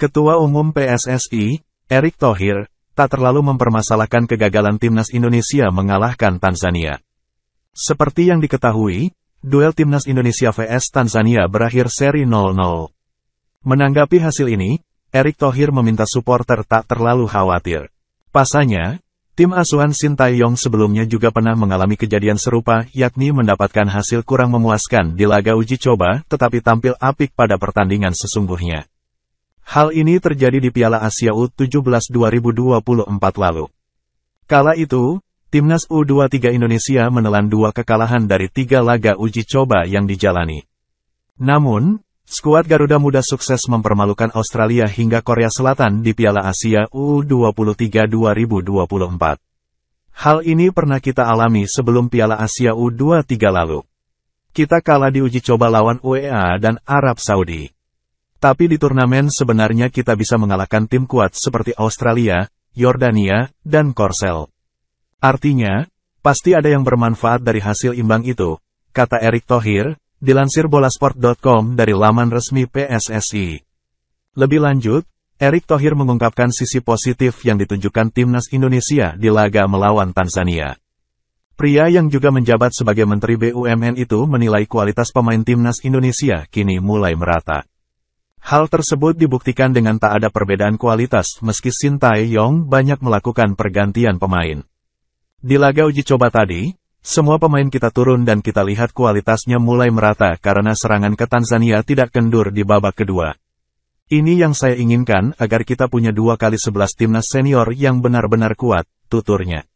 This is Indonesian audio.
Ketua Umum PSSI, Erick Thohir, tak terlalu mempermasalahkan kegagalan timnas Indonesia mengalahkan Tanzania. Seperti yang diketahui, duel timnas Indonesia vs Tanzania berakhir seri 0-0. Menanggapi hasil ini, Erick Thohir meminta supporter tak terlalu khawatir. Pasalnya, tim asuhan Sintayong sebelumnya juga pernah mengalami kejadian serupa yakni mendapatkan hasil kurang memuaskan di laga uji coba tetapi tampil apik pada pertandingan sesungguhnya. Hal ini terjadi di Piala Asia U17 2024 lalu. Kala itu, Timnas U23 Indonesia menelan dua kekalahan dari tiga laga uji coba yang dijalani. Namun, skuad Garuda Muda sukses mempermalukan Australia hingga Korea Selatan di Piala Asia U23 2024. Hal ini pernah kita alami sebelum Piala Asia U23 lalu. Kita kalah di uji coba lawan UEA dan Arab Saudi. Tapi di turnamen sebenarnya kita bisa mengalahkan tim kuat seperti Australia, Yordania, dan Korsel. Artinya, pasti ada yang bermanfaat dari hasil imbang itu, kata Erick Thohir, dilansir bolasport.com dari laman resmi PSSI. Lebih lanjut, Erick Thohir mengungkapkan sisi positif yang ditunjukkan timnas Indonesia di laga melawan Tanzania. Pria yang juga menjabat sebagai Menteri BUMN itu menilai kualitas pemain timnas Indonesia kini mulai merata. Hal tersebut dibuktikan dengan tak ada perbedaan kualitas meski Shin Tae-yong banyak melakukan pergantian pemain. Di laga uji coba tadi, semua pemain kita turun dan kita lihat kualitasnya mulai merata karena serangan ke Tanzania tidak kendur di babak kedua. Ini yang saya inginkan agar kita punya dua kali sebelas timnas senior yang benar-benar kuat, tuturnya.